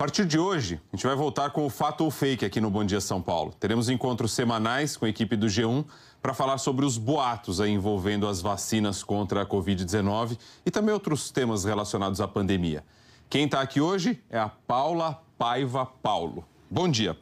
A partir de hoje, a gente vai voltar com o Fato ou Fake aqui no Bom Dia São Paulo. Teremos encontros semanais com a equipe do G1 para falar sobre os boatos envolvendo as vacinas contra a Covid-19 e também outros temas relacionados à pandemia. Quem está aqui hoje é a Paula Paiva Paulo. Bom dia.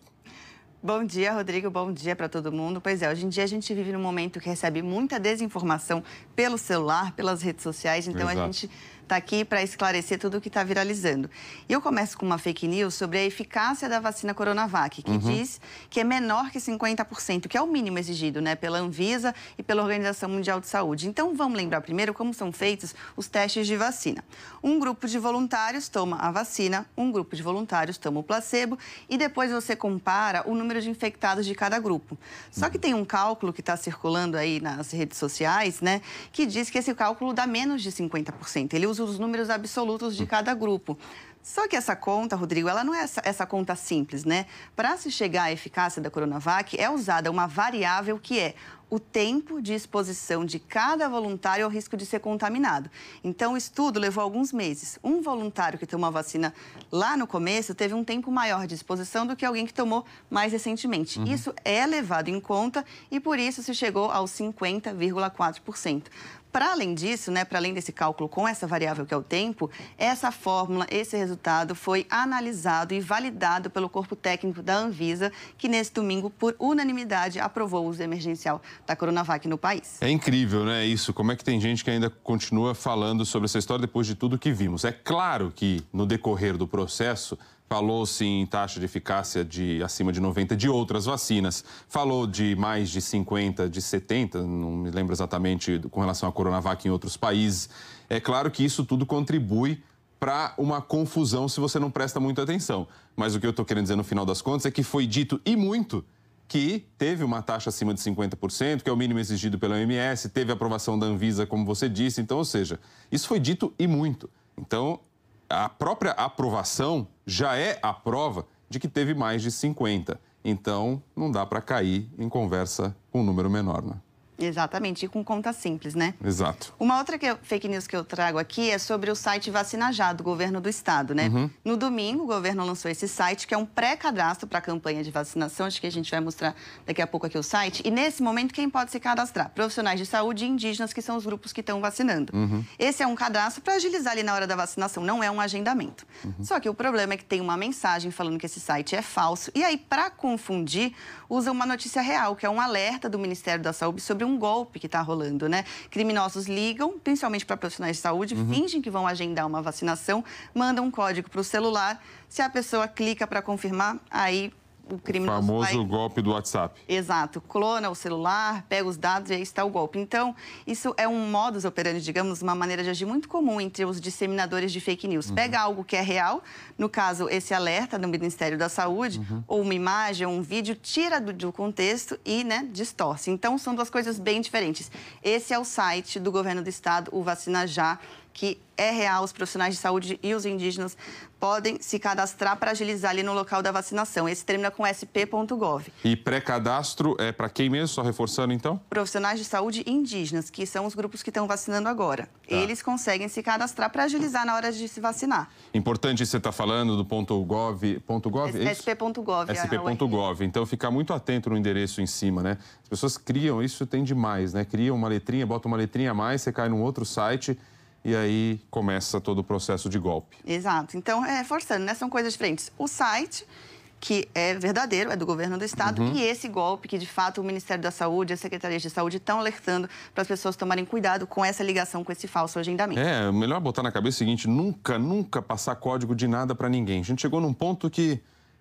Bom dia, Rodrigo. Bom dia para todo mundo. Pois é, hoje em dia a gente vive num momento que recebe muita desinformação pelo celular, pelas redes sociais, então Exato. a gente está aqui para esclarecer tudo o que está viralizando. E eu começo com uma fake news sobre a eficácia da vacina Coronavac, que uhum. diz que é menor que 50%, que é o mínimo exigido né, pela Anvisa e pela Organização Mundial de Saúde. Então, vamos lembrar primeiro como são feitos os testes de vacina. Um grupo de voluntários toma a vacina, um grupo de voluntários toma o placebo e depois você compara o número de infectados de cada grupo. Só que tem um cálculo que está circulando aí nas redes sociais, né, que diz que esse cálculo dá menos de 50%. Ele usa temos os números absolutos de cada grupo. Só que essa conta, Rodrigo, ela não é essa, essa conta simples, né? Para se chegar à eficácia da Coronavac, é usada uma variável que é o tempo de exposição de cada voluntário ao risco de ser contaminado. Então, o estudo levou alguns meses. Um voluntário que tomou a vacina lá no começo teve um tempo maior de exposição do que alguém que tomou mais recentemente. Uhum. Isso é levado em conta e por isso se chegou aos 50,4%. Para além disso, né, para além desse cálculo com essa variável que é o tempo, essa fórmula, esse resultado foi analisado e validado pelo corpo técnico da Anvisa, que nesse domingo, por unanimidade, aprovou o uso emergencial da Coronavac no país. É incrível, né? Isso. Como é que tem gente que ainda continua falando sobre essa história depois de tudo que vimos? É claro que no decorrer do processo falou-se em taxa de eficácia de acima de 90 de outras vacinas, falou de mais de 50, de 70, não me lembro exatamente com relação à Coronavac em outros países. É claro que isso tudo contribui para uma confusão se você não presta muita atenção. Mas o que eu estou querendo dizer no final das contas é que foi dito e muito que teve uma taxa acima de 50%, que é o mínimo exigido pela OMS, teve aprovação da Anvisa, como você disse. Então, ou seja, isso foi dito e muito. Então, a própria aprovação já é a prova de que teve mais de 50%. Então, não dá para cair em conversa com um número menor, né? Exatamente, e com conta simples, né? Exato. Uma outra fake news que eu trago aqui é sobre o site vacinajado do governo do estado, né? Uhum. No domingo, o governo lançou esse site, que é um pré-cadastro para a campanha de vacinação. Acho que a gente vai mostrar daqui a pouco aqui o site. E nesse momento, quem pode se cadastrar? Profissionais de saúde e indígenas, que são os grupos que estão vacinando. Uhum. Esse é um cadastro para agilizar ali na hora da vacinação, não é um agendamento. Uhum. Só que o problema é que tem uma mensagem falando que esse site é falso. E aí, para confundir, usa uma notícia real, que é um alerta do Ministério da Saúde sobre um um golpe que está rolando, né? Criminosos ligam, principalmente para profissionais de saúde, uhum. fingem que vão agendar uma vacinação, mandam um código para o celular. Se a pessoa clica para confirmar, aí o criminoso. O famoso vai... golpe do WhatsApp. Exato. Clona o celular, pega os dados e aí está o golpe. Então, isso é um modus operandi, digamos, uma maneira de agir muito comum entre os disseminadores de fake news. Uhum. Pega algo que é real, no caso, esse alerta do Ministério da Saúde, uhum. ou uma imagem, ou um vídeo, tira do, do contexto e né, distorce. Então, são duas coisas bem diferentes. Esse é o site do governo do estado, o Vacina Já que é real, os profissionais de saúde e os indígenas podem se cadastrar para agilizar ali no local da vacinação. Esse termina com sp.gov. E pré-cadastro é para quem mesmo? Só reforçando então? Profissionais de saúde indígenas, que são os grupos que estão vacinando agora. Tá. Eles conseguem se cadastrar para agilizar na hora de se vacinar. Importante você estar tá falando do ponto .gov, ponto .gov, é sp.gov. É sp.gov. Então ficar muito atento no endereço em cima, né? As pessoas criam, isso tem demais, né? Criam uma letrinha, bota uma letrinha a mais, você cai num outro site e aí começa todo o processo de golpe. Exato. Então, é, forçando, né? São coisas diferentes. O site que é verdadeiro, é do governo do estado, uhum. e esse golpe que de fato o Ministério da Saúde, as secretarias de saúde estão alertando para as pessoas tomarem cuidado com essa ligação com esse falso agendamento. É, melhor é botar na cabeça o seguinte: nunca, nunca passar código de nada para ninguém. A gente chegou num ponto que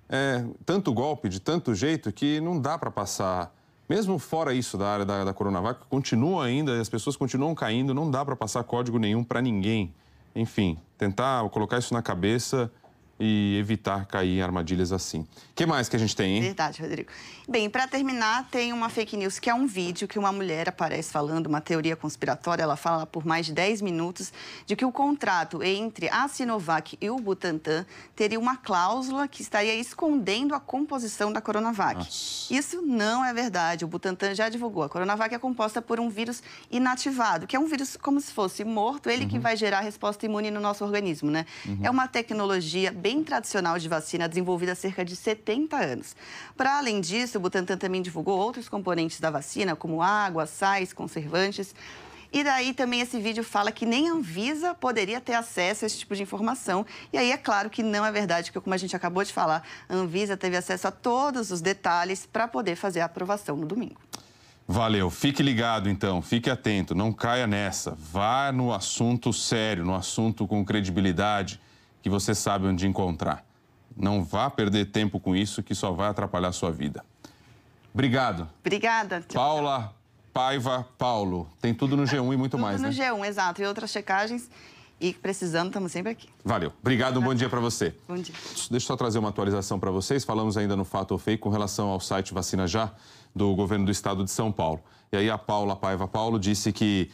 é tanto golpe de tanto jeito que não dá para passar mesmo fora isso da área da, da Coronavac, continua ainda, as pessoas continuam caindo, não dá para passar código nenhum para ninguém. Enfim, tentar colocar isso na cabeça e evitar cair em armadilhas assim. O que mais que a gente tem, hein? Verdade, Rodrigo. Bem, para terminar, tem uma fake news que é um vídeo que uma mulher aparece falando uma teoria conspiratória. Ela fala por mais de 10 minutos de que o contrato entre a Sinovac e o Butantan teria uma cláusula que estaria escondendo a composição da Coronavac. Nossa. Isso não é verdade. O Butantan já divulgou. A Coronavac é composta por um vírus inativado, que é um vírus como se fosse morto, ele uhum. que vai gerar resposta imune no nosso organismo, né? Uhum. É uma tecnologia bem bem tradicional de vacina desenvolvida há cerca de 70 anos. Para além disso, o Butantan também divulgou outros componentes da vacina, como água, sais, conservantes. E daí também esse vídeo fala que nem a Anvisa poderia ter acesso a esse tipo de informação. E aí é claro que não é verdade, porque como a gente acabou de falar, a Anvisa teve acesso a todos os detalhes para poder fazer a aprovação no domingo. Valeu, fique ligado então, fique atento, não caia nessa. Vá no assunto sério, no assunto com credibilidade que você sabe onde encontrar. Não vá perder tempo com isso, que só vai atrapalhar a sua vida. Obrigado. Obrigada. Tchau, Paula tchau. Paiva Paulo. Tem tudo no G1 e muito tudo mais, no né? no G1, exato. E outras checagens. E precisando, estamos sempre aqui. Valeu. Obrigado, um bom dia para você. Bom dia. Deixa eu só trazer uma atualização para vocês. Falamos ainda no Fato ou Fake com relação ao site Vacina Já do governo do estado de São Paulo. E aí a Paula Paiva Paulo disse que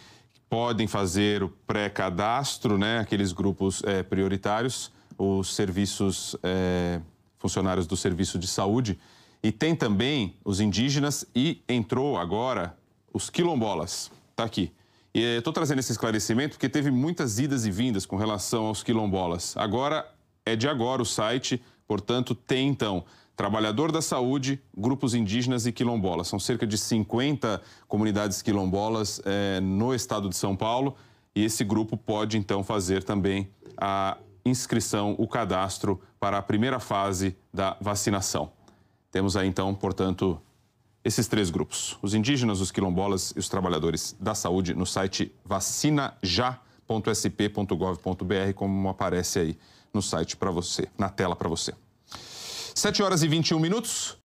podem fazer o pré-cadastro, né, aqueles grupos é, prioritários, os serviços, é, funcionários do serviço de saúde, e tem também os indígenas e entrou agora os quilombolas. Está aqui. Estou eh, trazendo esse esclarecimento porque teve muitas idas e vindas com relação aos quilombolas. Agora é de agora o site, portanto, tem então Trabalhador da Saúde, grupos indígenas e quilombolas. São cerca de 50 comunidades quilombolas é, no estado de São Paulo e esse grupo pode então fazer também a inscrição, o cadastro para a primeira fase da vacinação. Temos aí então, portanto, esses três grupos: os indígenas, os quilombolas e os trabalhadores da saúde no site vacinajá.sp.gov.br, como aparece aí no site para você, na tela para você. 7 horas e 21 minutos.